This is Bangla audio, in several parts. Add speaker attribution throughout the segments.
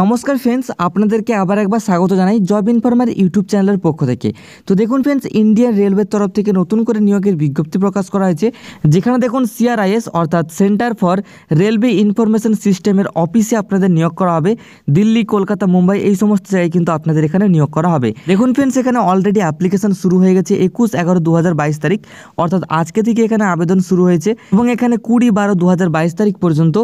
Speaker 1: নমস্কার ফ্রেন্ডস আপনাদেরকে আবার একবার স্বাগত জানাই জব ইনফরমার ইউটিউব চ্যানেলের পক্ষ থেকে তো দেখুন ফ্রেন্ডস ইন্ডিয়ান রেলওয়ের তরফ থেকে নতুন করে নিয়োগের বিজ্ঞপ্তি প্রকাশ করা হয়েছে যেখানে দেখুন সিআরআইএস অর্থাৎ সেন্টার ফর রেলওয়ে ইনফরমেশন সিস্টেমের অফিসে আপনাদের নিয়োগ করা হবে দিল্লি কলকাতা মুম্বাই এই সমস্ত জায়গায় কিন্তু আপনাদের এখানে নিয়োগ করা হবে দেখুন ফ্রেন্ডস এখানে অলরেডি অ্যাপ্লিকেশন শুরু হয়ে গেছে একুশ এগারো দু তারিখ অর্থাৎ আজকে থেকে এখানে আবেদন শুরু হয়েছে এবং এখানে কুড়ি বারো দু তারিখ পর্যন্ত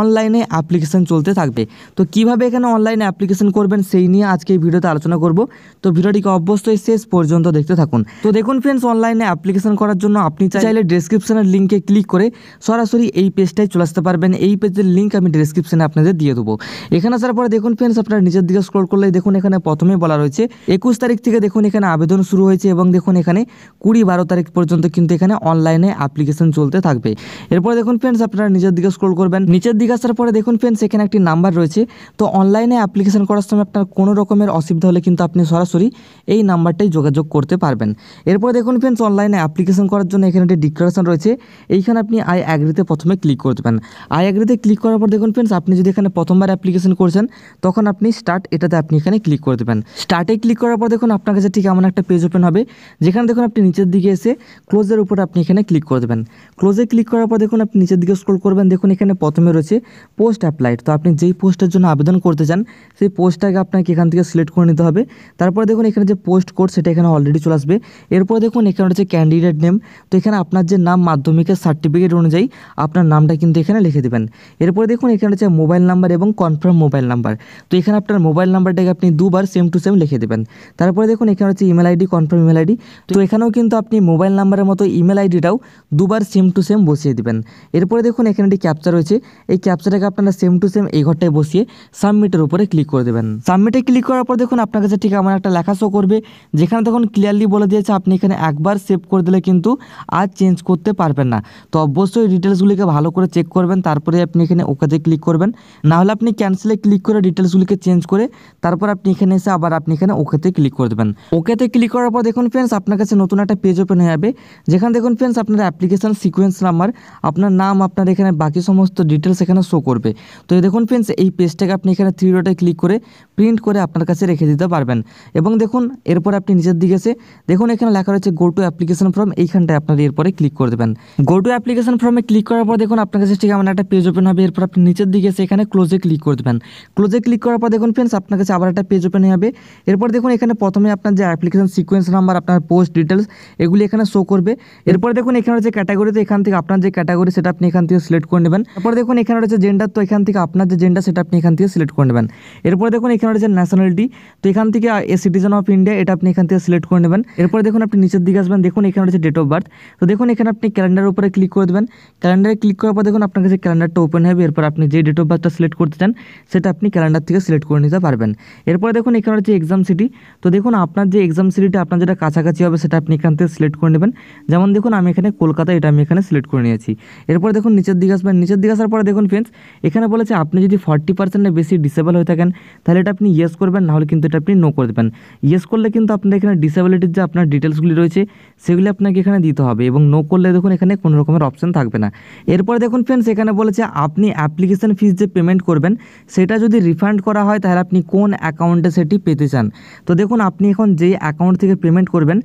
Speaker 1: অনলাইনে অ্যাপ্লিকেশন চলতে থাকবে তো কীভাবে কিভাবে এখানে অনলাইনে অ্যাপ্লিকেশন করবেন সেই নিয়ে আজকে এই ভিডিওতে আলোচনা করব তো ভিডিওটিকে অবশ্যই শেষ পর্যন্ত দেখতে থাকুন তো দেখুন ফ্রেন্ডস অনলাইনে অ্যাপ্লিকেশন করার জন্য আপনি চাইলে ডিসক্রিপশনের লিঙ্কে ক্লিক করে সরাসরি এই পেজটায় চলে আসতে পারবেন এই পেজের লিঙ্ক আমি ডিসক্রিপশনে আপনাদের দিয়ে দেবো এখানে আসার পরে দেখুন ফ্রেন্ডস আপনারা নিজের দিকে স্ক্রোল করলে দেখুন এখানে প্রথমে বলা রয়েছে একুশ তারিখ থেকে দেখুন এখানে আবেদন শুরু হয়েছে এবং দেখুন এখানে কুড়ি বারো তারিখ পর্যন্ত কিন্তু এখানে অনলাইনে অ্যাপ্লিকেশন চলতে থাকবে এরপরে দেখুন ফ্রেন্ডস আপনারা নিজের দিকে স্ক্রোল করবেন নিচের দিকে আসার পরে দেখুন ফ্রেন্ডস এখানে একটি নাম্বার রয়েছে তো অনলাইনে অ্যাপ্লিকেশান করার সময় আপনার কোনো রকমের অসুবিধা হলে কিন্তু আপনি সরাসরি এই নাম্বারটাই যোগাযোগ করতে পারবেন এরপর দেখুন ফ্রেন্ডস অনলাইনে অ্যাপ্লিকেশান করার জন্য এখানে একটি ডিক্লারেশান রয়েছে এইখানে আপনি আই অ্যাগ্রিতে প্রথমে ক্লিক করে দেবেন আই অ্যাগ্রিতে ক্লিক করার পর দেখুন ফ্রেন্ডস আপনি যদি এখানে প্রথমবার অ্যাপ্লিকেশন করছেন তখন আপনি স্টার্ট এটাতে আপনি এখানে ক্লিক করে দেবেন স্টার্টে ক্লিক করার পর দেখুন আপনার কাছে ঠিক এমন একটা পেজ ওপেন হবে যেখানে দেখুন আপনি নিচের দিকে এসে ক্লোজের উপর আপনি এখানে ক্লিক করে দেবেন ক্লোজে ক্লিক করার পর দেখুন আপনি নিচের দিকে স্ক্রোল করবেন দেখুন এখানে প্রথমে রয়েছে পোস্ট অ্যাপ্লাইড তো আপনি যেই পোস্টের জন্য আবেদন করতে চান সেই পোস্টটাকে আপনাকে এখান থেকে সিলেক্ট করে নিতে হবে তারপরে দেখুন এখানে যে পোস্ট কোড সেটা এখানে অলরেডি চলে আসবে এরপর দেখুন এখানে হচ্ছে ক্যান্ডিডেট নেম তো এখানে আপনার যে নাম মাধ্যমিকের সার্টিফিকেট অনুযায়ী আপনার নামটা কিন্তু এখানে লিখে দেবেন এরপরে দেখুন এখানে হচ্ছে মোবাইল নাম্বার এবং কনফার্ম মোবাইল নাম্বার তো এখানে আপনার মোবাইল নাম্বারটাকে আপনি দুবার সেম টু সেম লিখে দেবেন তারপরে দেখুন এখানে হচ্ছে email ID confirm email ID তো এখানেও কিন্তু আপনি মোবাইল নাম্বারের মতো ইমেল আইডিটাও দুবার সেম টু সেম বসিয়ে দেবেন এরপরে দেখুন এখানে একটি ক্যাপচার রয়েছে এই ক্যাপচারটাকে আপনারা সেম টু সেম এই ঘরটায় বসিয়ে সাম সাবমিটের উপরে ক্লিক করে দেবেন সাবমিটে ক্লিক করার পর দেখুন আপনার কাছে ঠিক আমার একটা লেখা শো করবে যেখানে দেখুন ক্লিয়ারলি বলে দিয়েছে আপনি এখানে একবার সেভ করে দিলে কিন্তু আর চেঞ্জ করতে পারবেন না তো অবশ্যই ডিটেলসগুলিকে ভালো করে চেক করবেন তারপরে আপনি এখানে ওকেতে ক্লিক করবেন না হলে আপনি ক্যান্সেলে ক্লিক করে ডিটেলসগুলিকে চেঞ্জ করে তারপর আপনি এখানে এসে আবার আপনি এখানে ওকেতে ক্লিক করে দেবেন ওকেতে ক্লিক করার পর দেখুন ফ্রেন্ডস আপনার কাছে নতুন একটা পেজ ওপেন হয়ে যাবে যেখানে দেখুন ফ্রেন্ডস আপনার অ্যাপ্লিকেশান সিকোয়েন্স নাম্বার আপনার নাম আপনার এখানে বাকি সমস্ত ডিটেলস এখানে শো করবে তো দেখুন ফ্রেন্ডস এই পেজটাকে আপনি এখানে এখানে থ্রি ডটে ক্লিক করে প্রিন্ট করে আপনার কাছে রেখে দিতে পারবেন এবং দেখুন এরপর আপনি নিচের দিকে এসে দেখুন এখানে লেখা রয়েছে গো টু অ্যাপ্লিকেশন ফর্ম এইখানটায় আপনার এরপরে ক্লিক করে দেবেন গো টু অ্যাপ্লিকেশন ফর্মে ক্লিক করার পর দেখুন আপনার কাছে ঠিক আমার একটা পেজ ওপেন হবে এরপর আপনি নিচের দিকে এসে এখানে ক্লোজে ক্লিক করে দেবেন ক্লোজে ক্লিক করার পর দেখুন ফ্রেন্ডস আপনার কাছে আবার একটা পেজ ওপেন হবে এরপর দেখুন এখানে প্রথমে আপনার যে অ্যাপ্লিকেশন সিকোয়েন্স নাম্বার আপনার পোস্ট ডিটেলস এগুলি এখানে শো করবে এরপর দেখুন এখানে রয়েছে ক্যাটাগরিতে এখান থেকে আপনার যে ক্যাটাগরি সেটা আপনি এখান থেকে সিলেক্ট করে নেবেন তারপর দেখুন এখানে রয়েছে জেন্ডার তো এখান থেকে আপনার যে জেন্ডার সেটা আপনি এখান থেকে সিলেক্ট সিলেক্ট করে নেবেন এরপরে দেখুন এখানে রয়েছে ন্যাশনালিটি তো এখান থেকে এ সিটিজেন অফ ইন্ডিয়া এটা আপনি এখান থেকে সিলেক্ট করে নেবেন এরপরে দেখুন আপনি নিচের দিকে আসবেন দেখুন এখানে রয়েছে ডেট অফ বার্থ তো দেখুন এখানে আপনি ক্যালেন্ডার উপরে ক্লিক করে দেবেন ক্যালেন্ডারে ক্লিক করার পর দেখুন আপনার কাছে ক্যালেন্ডারটা ওপেন হবে এরপর আপনি যে ডেট অফ বার্থটা সিলেক্ট করতে চান সেটা আপনি ক্যালেন্ডার থেকে সিলেক্ট করে নিতে পারবেন এরপরে দেখুন এখানে রয়েছে এক্সাম সিটি তো দেখুন আপনার যে এক্সাম সিটিটা আপনার যেটা কাছাকাছি হবে সেটা আপনি এখান থেকে সিলেক্ট করে নেবেন যেমন দেখুন আমি এখানে কলকাতা এটা আমি এখানে সিলেক্ট করে নিয়েছি এরপর দেখুন নিচের দিকে আসবেন নিচের দিকে আসার পরে দেখুন ফ্রেন্ডস এখানে বলেছে আপনি যদি ফর্টি পার্সেন্টের বেশি ডিসেবল হয়ে থাকেন তাহলে এটা আপনি ইয়েস করবেন নাহলে কিন্তু এটা আপনি নো করে দেবেন ইয়েস করলে কিন্তু আপনার এখানে ডিসেবিলিটির যে আপনার ডিটেলসগুলি রয়েছে সেগুলি আপনাকে এখানে দিতে হবে এবং নো করলে দেখুন এখানে কোনো রকমের অপশান থাকবে না এরপরে দেখুন ফ্রেন্ডস এখানে বলেছে আপনি অ্যাপ্লিকেশান ফিস যে পেমেন্ট করবেন সেটা যদি রিফান্ড করা হয় তাহলে আপনি কোন অ্যাকাউন্টে সেটি পেতে চান তো দেখুন আপনি এখন যেই অ্যাকাউন্ট থেকে পেমেন্ট করবেন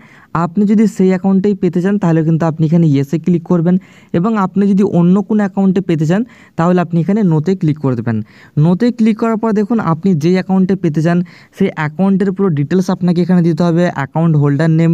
Speaker 1: আপনি যদি সেই অ্যাকাউন্টেই পেতে চান তাহলে কিন্তু আপনি এখানে ইয়েসে ক্লিক করবেন এবং আপনি যদি অন্য কোনো অ্যাকাউন্টে পেতে চান তাহলে আপনি এখানে নোতে ক্লিক করে দেবেন নোতে ক্লিক করার পর দেখুন আপনি যেই অ্যাকাউন্টে পেতে চান সেই অ্যাকাউন্টের পুরো ডিটেলস আপনাকে এখানে দিতে হবে account holder name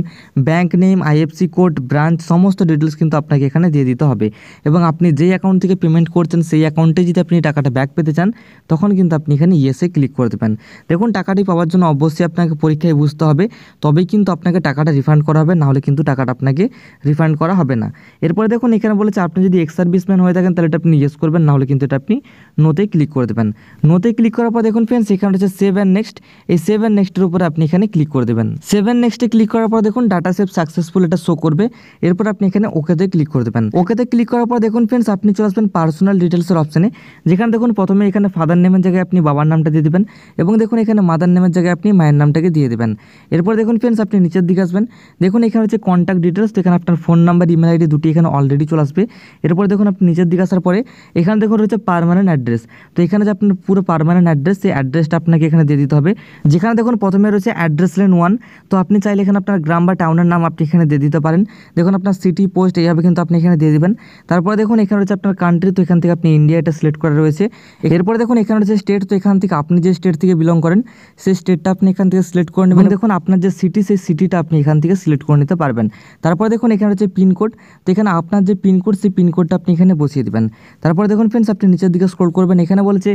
Speaker 1: bank name IFSC code branch সমস্ত ডিটেলস কিন্তু আপনাকে এখানে দিয়ে দিতে হবে এবং আপনি যেই অ্যাকাউন্ট থেকে পেমেন্ট করছেন সেই অ্যাকাউন্টে যদি আপনি টাকাটা ব্যাক পেতে চান তখন কিন্তু আপনি এখানে ইয়েসে ক্লিক করে দেবেন দেখুন টাকাটি পাওয়ার জন্য অবশ্যই আপনাকে পরীক্ষায় বুঝতে হবে তবেই কিন্তু আপনাকে টাকাটা রিফান্ড করা হবে নাহলে কিন্তু টাকাটা আপনাকে রিফান্ড করা হবে না এরপরে দেখুন এখানে বলেছে আপনি যদি এক্স সার্ভিসম্যান হয়ে থাকেন তাহলে এটা আপনি ইয়েস করবেন নাহলে কিন্তু এটা আপনি নোতে ক্লিক করে দেবেন নোতে ক্লিক করার পর দেখুন ফ্রেন্ডস এখানে হচ্ছে সেভ অ্যান্ড নেক্সট এই সেভ অ্যান্ড নেক্সটের উপরে আপনি এখানে ক্লিক করে দেবেন সেভ অ্যান্ড নেক্সটে ক্লিক করার পর দেখুন ডাটা সেভ সাকসেসফুল এটা শো করবে এরপর আপনি এখানে ওকেতে ক্লিক করে দেবেন ওকেতে ক্লিক করার পর দেখুন ফ্রেন্ডস আপনি চলে আসবেন পার্সোনাল ডিটেলসের অপশানে যেখানে দেখুন প্রথমে এখানে ফাদার নেমের জায়গায় আপনি বাবার নামটা দিয়ে দেবেন এবং দেখুন এখানে মাদার নেমের জায়গায় আপনি মায়ের নামটাকে দিয়ে দেবেন এরপর দেখুন ফ্রেন্ডস আপনি নিচের দিকে আসবেন দেখুন এখানে হচ্ছে কন্ট্যাক্ট ডিটেলস তো এখানে আপনার ফোন নাম্বার ইমেল আইডি দুটি এখানে অলরেডি চলে আসবে এরপরে দেখুন আপনি নিচের দিকে আসার পরে এখানে দেখুন রয়েছে পারমানেন্ট অ্যাড্রেস তো এখানে যে আপনার পুরো পারমানেন্ট অ্যাড্রেস সেই অ্যাড্রেসটা আপনাকে এখানে দিয়ে দিতে হবে যেখানে দেখুন প্রথমে রয়েছে অ্যাড্রেস লেন ওয়ান তো আপনি চাইলে এখানে আপনার গ্রাম বা টাউনের নাম আপনি এখানে দিয়ে দিতে পারেন দেখুন আপনার সিটি পোস্ট এইভাবে কিন্তু আপনি এখানে দিয়ে দেবেন তারপরে দেখুন এখানে রয়েছে আপনার কান্ট্রি তো এখান থেকে আপনি ইন্ডিয়াটা সিলেক্ট করা রয়েছে এরপরে দেখুন এখানে রয়েছে স্টেট তো এখান থেকে আপনি যে স্টেট থেকে বিলং করেন সেই স্টেটটা আপনি এখান থেকে সিলেক্ট করে নেবেন দেখুন আপনার যে সিটি সেই সিটিটা আপনি এখান থেকে সিলেক্ট করে নিতে পারবেন তারপরে দেখুন এখানে হচ্ছে পিনকোড তো এখানে আপনার যে পিনকোড সেই পিনকোডটা আপনি এখানে বসিয়ে দেবেন তারপরে দেখুন ফ্রেন্ডস আপনি নিচের দিকে স্ক্রোল করবেন এখানে বলছে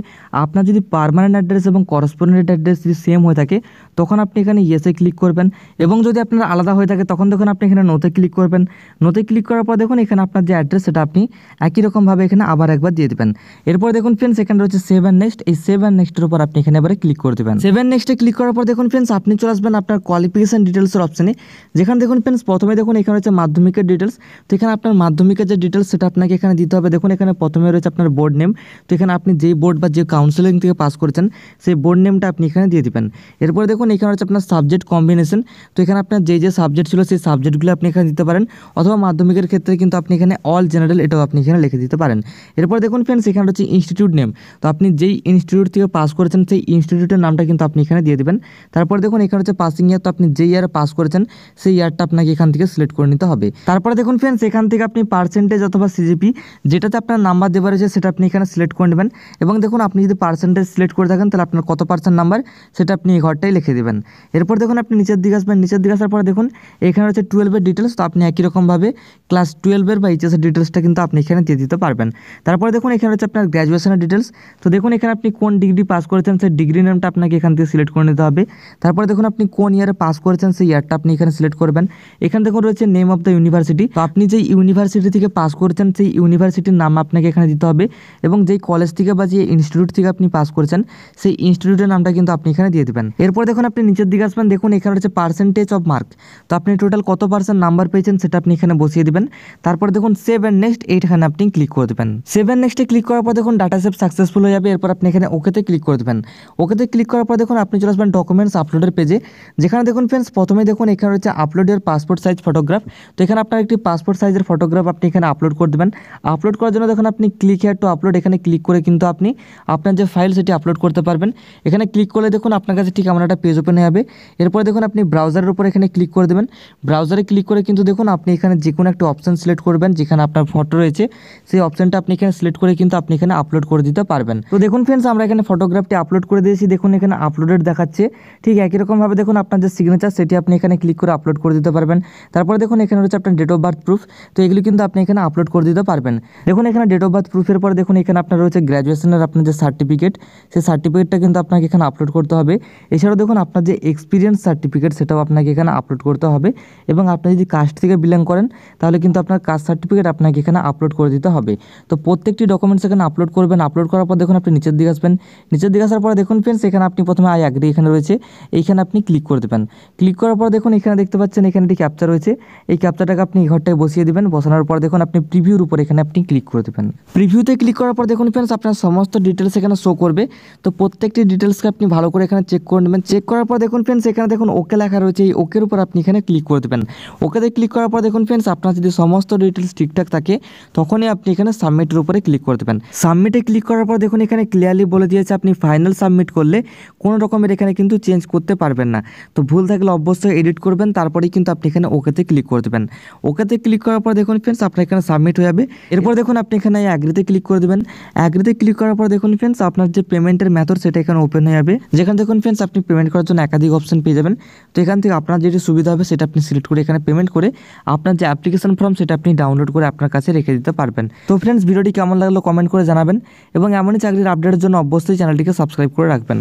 Speaker 1: আপনার যদি পারমানেন্ট অ্যাড্রেস এবং করসপন্ডেন্ট অ্যাড্রেস যদি সেম হয়ে থাকে তখন আপনি এখানে ইয়েসে ক্লিক করবেন এবং যদি আপনার আলাদা হয়ে থাকে তখন দেখুন আপনি এখানে নোতে ক্লিক করবেন নোতে ক্লিক করার পর দেখুন এখানে আপনার যে অ্যাড্রেস সেটা আপনি একই রকমভাবে এখানে আবার একবার দিয়ে দেবেন এরপর দেখুন ফ্রেন্ডস এখানে রয়েছে সেভেন নেক্সট এই সেভেন নেক্সটের উপর আপনি এখানে এবারে ক্লিক করে দেবেন সেভেন নেক্সটে ক্লিক করার পর দেখুন ফ্রেন্ডস আপনি চলে আসবেন আপনার কোয়ালিফিকেশান ডিটেলসের অপশানে যেখানে দেখুন ফ্রেন্ডস প্রথমে দেখুন এখানে হচ্ছে মাধ্যমিকের ডিটেলস তো এখানে আপনার মাধ্যমিকের যে ডিটেলস সেটা আপনাকে এখানে দিতে হবে দেখুন এখানে প্রথমে রয়েছে আপনার বোর্ড নেম তো এখানে আপনি যেই বোর্ড বা যে কাউন্সিলিং থেকে পাস করেছেন সেই বোর্ড নেমটা আপনি এখানে দিয়ে দেবেন এরপরে দেখুন এখানে হচ্ছে আপনার সাবজেক্ট কম্বিনেশন তো এখানে আপনার যে যে সাবজেক্ট ছিল সেই সাবজেক্টগুলো আপনি এখানে দিতে পারেন অথবা মাধ্যমিকের ক্ষেত্রে কিন্তু আপনি এখানে অল জেনারেল এটাও আপনি এখানে লিখে দিতে পারেন এরপর দেখুন ফ্রেন্ডস এখানে হচ্ছে ইনস্টিটিউট নেম তো আপনি যেই ইনস্টিটিউট থেকে পাস করেছেন সেই ইনস্টিটিউটের নামটা কিন্তু আপনি এখানে দিয়ে দেবেন তারপর দেখুন এখানে হচ্ছে পাসিং ইয়ার তো আপনি যেই ইয়ারে পাস করেছেন সেই সেই ইয়ারটা আপনাকে এখান থেকে সিলেক্ট করে নিতে হবে তারপরে দেখুন ফ্রেন্ডস এখান থেকে আপনি পার্সেন্টেজ অথবা সিজিপি যেটাতে আপনার নাম্বার দেওয়া রয়েছে সেটা আপনি এখানে সিলেক্ট করে নেবেন এবং দেখুন আপনি যদি পার্সেন্টেজ সিলেক্ট করে থাকেন তাহলে আপনার কত পার্সেন্ট নাম্বার সেটা আপনি এই ঘরটাই লিখে দেবেন এরপর দেখুন আপনি নিচের দিকে আসবেন নিচের দিকে আসার পরে দেখুন এখানে রয়েছে টুয়েলভের ডিটেলস তো আপনি একই রকমভাবে ক্লাস টুয়েলভের বা এইচএসের ডিটেলসটা কিন্তু আপনি এখানে দিয়ে দিতে পারবেন তারপরে দেখুন এখানে রয়েছে আপনার গ্র্যাজুয়েশনের ডিটেলস তো দেখুন এখানে আপনি কোন ডিগ্রি পাস করেছেন সেই ডিগ্রি নেমটা আপনাকে এখান থেকে সিলেক্ট করে নিতে হবে তারপরে দেখুন আপনি কোন ইয়ারে পাস করেছেন সেই ইয়ারটা আপনি এখানে সিলেক্ট করবেন এখান থেকে রয়েছে নেম অফ দ্য ইউনিভার্সিটি তো আপনি যে ইউনিভার্সিটি থেকে পাস করছেন সেই ইউনিভার্সিটির নাম আপনাকে এখানে দিতে হবে এবং যেই কলেজ থেকে বা যে ইনস্টিটিউট থেকে আপনি পাস করছেন সেই ইনস্টিটিউটের নামটা কিন্তু আপনি এখানে দিয়ে দেবেন এরপর দেখুন আপনি নিচের দিকে আসবেন দেখুন এখানে রয়েছে পার্সেন্টেজ অফ মার্ক তো আপনি টোটাল কত পার্সেন্ট নাম্বার পেয়েছেন সেটা আপনি এখানে বসিয়ে দেবেন তারপর দেখুন সেভ অ্যান্ড নেক্সট এইটখানে আপনি ক্লিক করে দেবেন সেভ অ্যান্ড নেক্সটে ক্লিক করার পর দেখুন ডাটা সেভ সাকসেসফুল হয়ে যাবে এরপর আপনি এখানে ওকেতে ক্লিক করে দেবেন ওকেতে ক্লিক করার পর দেখুন আপনি চলে আসবেন ডকুমেন্টস আপলোডের পেজে যেখানে দেখুন ফ্রেন্ডস প্রথমে দেখুন এখানে রয়েছে upload your passport size photograph তো এখানে আপনার একটি পাসপোর্ট সাইজের ফটোগ্রাফ আপনি এখানে আপলোড করে দেবেন আপলোড করার জন্য দেখুন আপনি ক্লিক হেয়ার টু আপলোড এখানে ক্লিক করে কিন্তু আপনি আপনার যে ফাইল সেটি আপলোড করতে পারবেন এখানে ক্লিক করলে দেখুন আপনার কাছে ঠিক আমার একটা পেজ ওপেন হবে এরপরে দেখুন আপনি ব্রাউজারের উপর এখানে ক্লিক করে দেবেন ব্রাউজারে ক্লিক করে কিন্তু দেখুন আপনি এখানে যে কোনো একটা অপশান সিলেক্ট করবেন যেখানে আপনার ফটো রয়েছে সেই অপশানটা আপনি এখানে সিলেক্ট করে কিন্তু আপনি এখানে আপলোড করে দিতে পারবেন তো দেখুন ফ্রেন্ডস আমরা এখানে ফটোগ্রাফটি আপলোড করে দিয়েছি দেখুন এখানে আপলোডেড দেখাচ্ছে ঠিক একই রকমভাবে দেখুন আপনার যে সিগনেচার সেটি আপনি এখানে ক্লিক করে আপলোড আপলোড করে দিতে পারবেন তারপরে দেখুন এখানে রয়েছে আপনার ডেট অফ বার্থ প্রুফ তো এগুলি কিন্তু আপনি এখানে আপলোড করে দিতে পারবেন দেখুন এখানে ডেট অফ বার্থ প্রুফের পর দেখুন এখানে আপনার রয়েছে গ্র্যাজুয়েশনের আপনার যে সার্টিফিকেট সেই সার্টিফিকেটটা কিন্তু আপনাকে এখানে আপলোড করতে হবে এছাড়াও দেখুন আপনার যে এক্সপিরিয়েন্স সার্টিফিকেট সেটাও আপনাকে এখানে আপলোড করতে হবে এবং আপনি যদি কাস্ট থেকে বিলং করেন তাহলে কিন্তু আপনার কাস্ট সার্টিফিকেট আপনাকে এখানে আপলোড করে দিতে হবে তো প্রত্যেকটি ডকুমেন্টস এখানে আপলোড করবেন আপলোড করার পর দেখুন আপনি নিচের দিকে আসবেন নিচের দিকে আসার পরে দেখুন ফ্রেন্ডস এখানে আপনি প্রথমে আই আগ্রি এখানে রয়েছে এইখানে আপনি ক্লিক করে দেবেন ক্লিক করার পর দেখুন এখানে দেখতে পাচ্ছেন এখানে একটি ক্যাপচা রয়েছে এই ক্যাপচাটাকে আপনি এই ঘরটায় বসিয়ে দেবেন বসানোর পর দেখুন আপনি প্রিভিউর উপর এখানে আপনি ক্লিক করে দেবেন প্রিভিউতে ক্লিক করার পর দেখুন ফ্রেন্ডস আপনার সমস্ত ডিটেলস এখানে শো করবে তো প্রত্যেকটি ডিটেলসকে আপনি ভালো করে এখানে চেক করে নেবেন চেক করার পর দেখুন ফ্রেন্ডস এখানে দেখুন ওকে লেখা রয়েছে এই ওকের উপর আপনি এখানে ক্লিক করে দেবেন ওকেতে ক্লিক করার পর দেখুন ফ্রেন্ডস আপনার যদি সমস্ত ডিটেলস ঠিকঠাক থাকে তখনই আপনি এখানে সাবমিটের উপরে ক্লিক করে দেবেন সাবমিটে ক্লিক করার পর দেখুন এখানে ক্লিয়ারলি বলে দিয়েছে আপনি ফাইনাল সাবমিট করলে কোনো রকমের এখানে কিন্তু চেঞ্জ করতে পারবেন না তো ভুল থাকলে অবশ্যই এডিট করবেন তারপর পরেই কিন্তু আপনি এখানে ওকেতে ক্লিক করে দেবেন ওকেতে ক্লিক করার পর দেখুন ফ্রেন্ডস আপনার এখানে সাবমিট হয়ে যাবে এরপর দেখুন আপনি এখানে অ্যাগ্রিতে ক্লিক করে দেবেন অ্যাগ্রিতে ক্লিক করার পর দেখুন ফ্রেন্ডস আপনার যে পেমেন্টের মেথড সেটা এখানে ওপেন হয়ে যাবে যেখানে দেখুন ফ্রেন্ডস আপনি পেমেন্ট করার জন্য একাধিক অপশন পেয়ে যাবেন তো এখান থেকে আপনার যেটি সুবিধা হবে সেটা আপনি সিলেক্ট করে এখানে পেমেন্ট করে আপনার যে অ্যাপ্লিকেশন ফর্ম সেটা আপনি ডাউনলোড করে আপনার কাছে রেখে দিতে পারবেন তো ফ্রেন্ডস ভিডিওটি কেমন লাগলো কমেন্ট করে জানাবেন এবং এমনই চাকরির আপডেটের জন্য অবশ্যই চ্যানেলটিকে সাবস্ক্রাইব করে রাখবেন